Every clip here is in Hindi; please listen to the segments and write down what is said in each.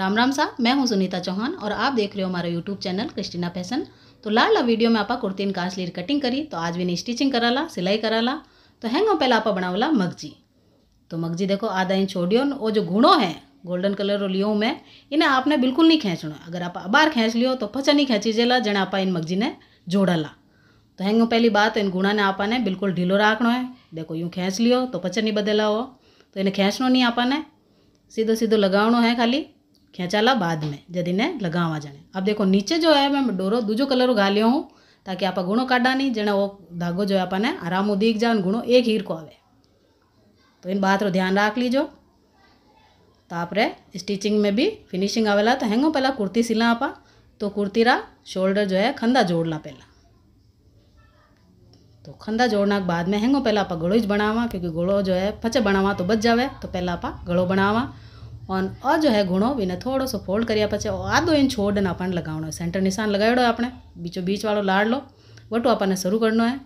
राम राम साहब मैं हूं सुनीता चौहान और आप देख रहे हो हमारा यूट्यूब चैनल क्रिस्टिना फैशन तो लाल वीडियो में आप कुर्तीन कांचलीर कटिंग करी तो आज भी नहीं स्टिचिंग ला सिलाई कराला तो हैंगो पहला आप बनावला मगजी तो मगजी देखो आधा इंच छोड़ियो वो जो घूणो है गोल्डन कलर लियो मैं इन्हें आपने बिल्कुल नहीं खींचना अगर आप अबार खेच लियो तो फचा नहीं खेची जेला जने आप इन मगजी ने जोड़ाला तो हैंग पहली बात इन गुणा ने आपने बिल्कुल ढीलो रखना है देखो यूँ खेच लियो तो फचा नहीं बदला हो तो इन्हें खींचना नहीं आपने सीधो सीधो लगावनो है खाली खेचाला में जद इन्हें लगावा जाने अब देखो नीचे जो है मैं डोरो दूजो कलर घालियो हूँ ताकि आपा गुणों काटा नहीं जने वो धागो जो है अपने आराम दीख जाए गुणों एक हीर को आवे तो इन बात रो ध्यान राख लीजो तो आप रे स्टिचिंग में भी फिनिशिंग आवेला तो हेंगो पहला कुर्ती सिला आपा तो कुर्ती रा शोल्डर जो है खंदा जोड़ना पहला तो खंदा जोड़ना के बाद में हेंगो पहला आप गड़ो ही बनावा क्योंकि गड़ो जो है फचे बनावा तो बच जावे तो पहला आप गड़ो बनावा और आ जो है घूणो भी थोड़ा सो फोल्ड कर आदो इंच होडन आप लगवा है सेंटर निशान लगाड़ो अपने बीचों बीच वालों लाड लो वटो आपने शुरू करना है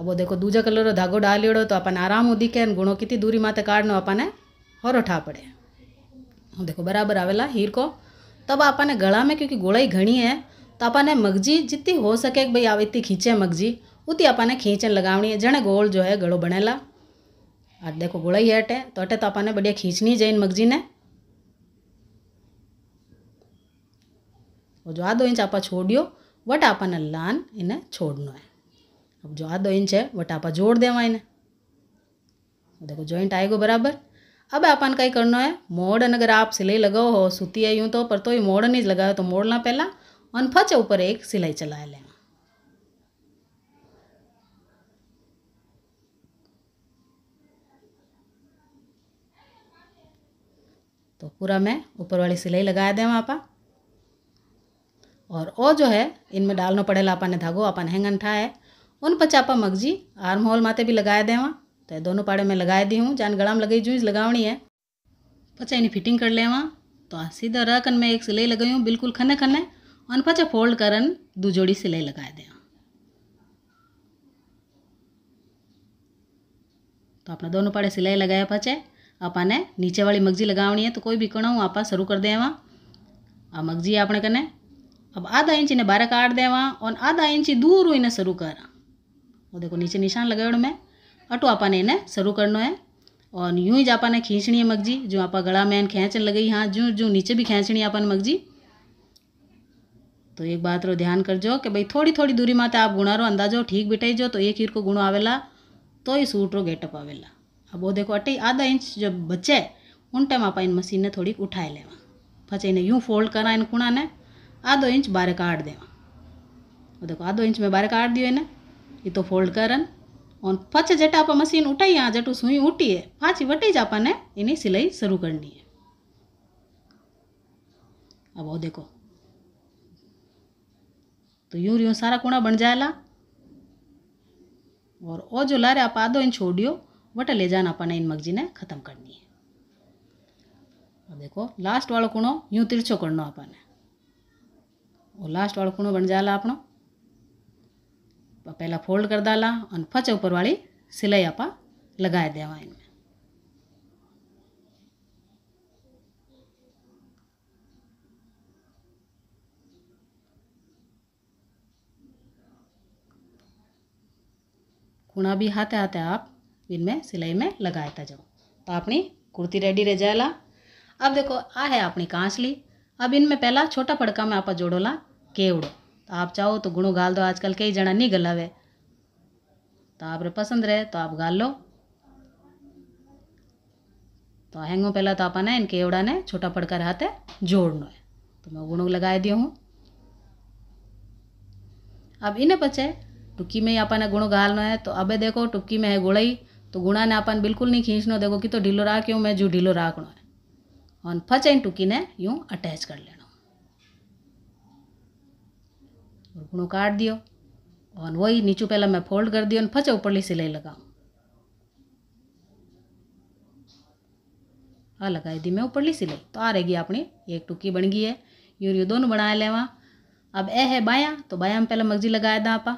अब देखो दूजा कलर धागो डालियोड़ो तो अपने आराम दीखे घूणो कितनी दूरी माते काढ़ो अपने हरोठा पड़े हूँ देखो बराबर आला हीर को तब आपने गला में क्योंकि गोलाई घनी है तो आपने मगजी जितनी हो सके भाई आती खींचे मगजी उतनी आपने खींचन लगावनी है जने गोल जो है गड़ो बनेला आज देखो गोलाई हटे तो हटे तो आपने बढ़िया खींचनी जाए इन मगजी ने और जो आधो इंच आप छोड़ियो वट आपने लान इन्हें छोड़ना है अब जो आधो इंच है वट आप जोड़ देवा इन्हें देखो जॉइंट आएगा बराबर अब का कई करना है मोड़ अगर आप सिलाई लगाओ हो सूती है यूँ तो पर तो ये मोड़ ही लगाओ तो मोड़ना पहला और फचे ऊपर एक सिलाई चला लें तो पूरा मैं ऊपर वाली सिलाई लगा दें वहाँ पर और ओ जो है इनमें डालना पड़ेगा आपा ने धागो अपन हैंगन ठा है उन पर चापा मगजी आर्म होल माते भी लगाए दें वहाँ तो दोनों पाड़े में लगाए दी हूँ जान गड़ा में लगी जूँ लगावनी है पचा इन फिटिंग कर ले वहाँ तो सीधा रह कर मैं एक सिलाई लगाई हूँ बिल्कुल खने खने और पचा फोल्ड करन दो जोड़ी सिलाई लगाए दें तो अपना दोनों पाड़े सिलाई लगाया पचे नीचे वाली मगजी લગાવણી है तो कोई भी कणों आपा शुरू कर देवा आ मगजी अपने कने अब आधा इंच इन्हें बारह काट देवा और आधा इंच दूर इन्हें शुरू कर वो देखो नीचे निशान लगाओ मैं अटो आपा ने इन्हें शुरू करना है और यूं ही आपा ने खींचनी है मगजी जो आपा गला में खेचन लगाई हाँ जो जो नीचे भी खेचनी है अपन मगजी तो एक बात रो ध्यान कर जो कि भाई थोड़ी थोड़ी दूरी में आप गुणा रो अंदाजो ठीक बिटाई जो तो एक हीर को गुणो आवेला तो ही सूट रो गेटअप आवेला अब वो देखो अटे आधा इंच जब बचे उन टाइम आप इन मशीन ने थोड़ी उठाई लेव पचे इन्हें यूँ फोल्ड करा इन खूणा ने आधो इंच बारे काट देव वो देखो आधो इंच में बारे काट दियो इन्हें ये तो फोल्ड करन और पचे जट आप मशीन उठाई आ जटू सुई उठी है पाची वटीज आपने इन्हें सिलाई शुरू करनी है अब वो देखो तो यूँ यूँ सारा कूड़ा बन जाएगा और वो जो लारे आप आधो इंच छोड़ियो वटा ले जाना अपन इन मगजी ने ख़त्म करनी है अब देखो लास्ट वाला कूणो यूँ तिरछो करनो अपन और लास्ट वाला कूणो बन जाला अपनों पहला फोल्ड कर डाला और फच ऊपर वाली सिलाई आप लगाए देवा इनमें कुणा भी हाथे हाथे आप सिलाई में लगाता जाऊँ तो अपनी कुर्ती रेडी रह જાયેલા अब देखो आ है अपनी कांसली अब इनमें पहला छोटा पड़का में आप जोड़ोला केवड़ो तो आप चाहो तो गुणो गाल दो आजकल कई जना नहीं गलावे तो आप पसंद रहे तो आप गाल लो तो हैंगो पहला तो आपने इन केवड़ा ने छोटा पड़का रहते जोड़ना है तो मैं गुणो लगाए दियो हूँ अब इन्हें पचे टुक्की में ही आपने गुणो गालना है तो अब देखो टुक्की में है गुड़ाई तो गुणा ने अपन बिल्कुल नहीं खींचना देखो कि तो ढीलो ઢીલો રાખ્યો मैं जो ढीलो રાખણો है और फच एंड टुकी ने લેણો अटैच कर लेना और वही नीचे पहला मैं फोल्ड कर दियो और फचे ऊपरली सिलाई लगाऊँ आ लगाई दी मैं ऊपरली सिलाई तो आ रहेगी अपनी एक टुकी बन गई है यूर यू दोनों बना लेवा अब ए है बाया तो बाया में पहले मगजी लगाया था आपा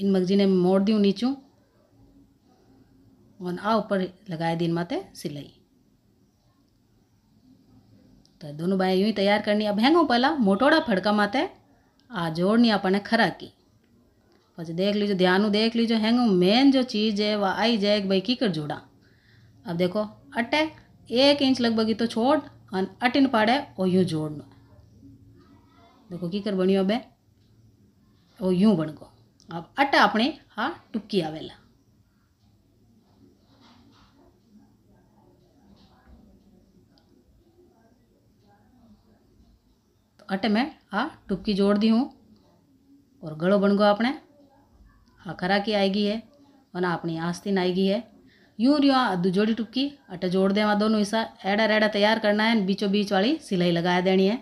इन मगजी ने मोड़ दी नीचू और आ ऊपर लगाए दी इन माते सिलाई तो दोनों बाएं यूं ही तैयार करनी अब हैंगो पहला मोटोड़ा फड़का माते आ जोड़नी अपने खरा की पे देख लीजिए ध्यान देख लीजिए हेंगू मेन जो चीज़ है वह आई जाए भाई की कर जोड़ा अब देखो अटे एक इंच लगभग तो छोड़ और अटिन पाड़े और यूँ जोड़ना देखो की कर बनियो अब ओ यूँ बन गो अपने આપણે टूकी ટૂંકી तो अट में हा टुक्की जोड़ दी हूँ और गड़ो बन गो अपने हाँ खरा की आएगी है और ना अपनी आस्तीन आएगी है यूं यूँ जोड़ी टुक्की अट जोड़ देवा दोनों हिस्सा एड़ा रेड़ा तैयार करना है बीचों बीच वाली सिलाई लगा देनी है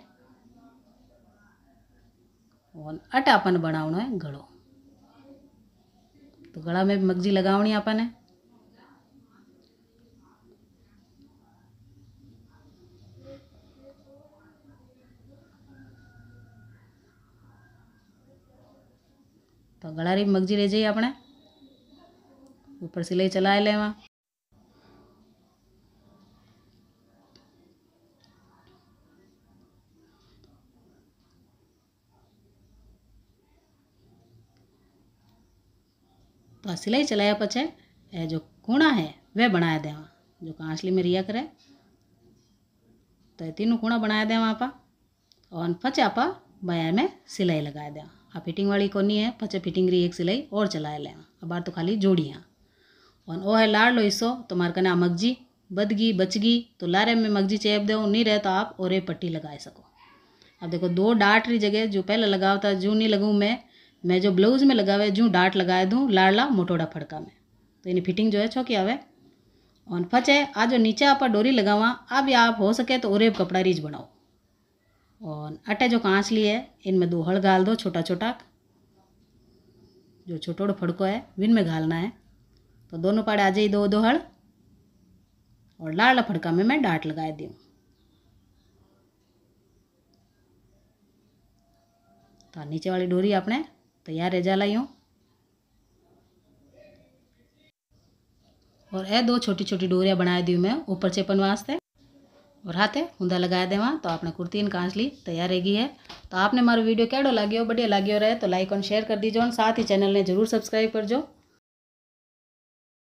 और अट अपन बनावना है गड़ो તો ગળામાં મગજી લગાવણી આપણને તો ગળારી મગજી લઈ જઈએ આપણે ઉપર સિલાઈ ચલાવી લેવા तो सिलाई चलाया पछे ए जो कूणा है वह बनाया देवा जो कांसली में रिया करे तो तीनों कूणा बनाया देवा आपा और पचे आपा बया में सिलाई लगाया देवा आप फिटिंग वाली कोनी है पचे फिटिंग रही एक सिलाई और चलाया लेवा अब बार तो खाली जोड़ियाँ और ओ है लाड़ लो हिस्सो तो मार कने मगजी बदगी बचगी तो लारे में मगजी चेप दो नहीं रहे तो आप और पट्टी लगा सको अब देखो दो डाट रही जगह जो पहले लगाओ था जो नहीं लगाऊँ मैं मैं जो ब्लाउज़ में लगा हुआ जूँ डाट लगा दूँ लाड़ला मोटोड़ा फड़का में तो इन फिटिंग जो है छोकी आवे और फचे है जो नीचे आप डोरी लगावा अब आप हो सके तो ओरेब कपड़ा रीज बनाओ और अटे जो कांच ली है इनमें दो हड़ घाल दो छोटा छोटा जो छोटोड़ो फड़को है विन में घालना है तो दोनों पाड़े आ जाइए दो दो हड़ और लाल फड़का में मैं डाट लगा दी तो नीचे वाली डोरी आपने जा રેજાલાઈઓ और ए दो छोटी छोटी डोरिया बना दी मैं ऊपर चेपन वास्ते और हाथे हुंदा लगा दे वहाँ तो आपने कुर्ती इन कांचली तैयार रहेगी है तो आपने मारो वीडियो कैडो लगे हो बढ़िया लगे हो रहे तो लाइक और शेयर कर दीजिए और साथ ही चैनल ने जरूर सब्सक्राइब कर जो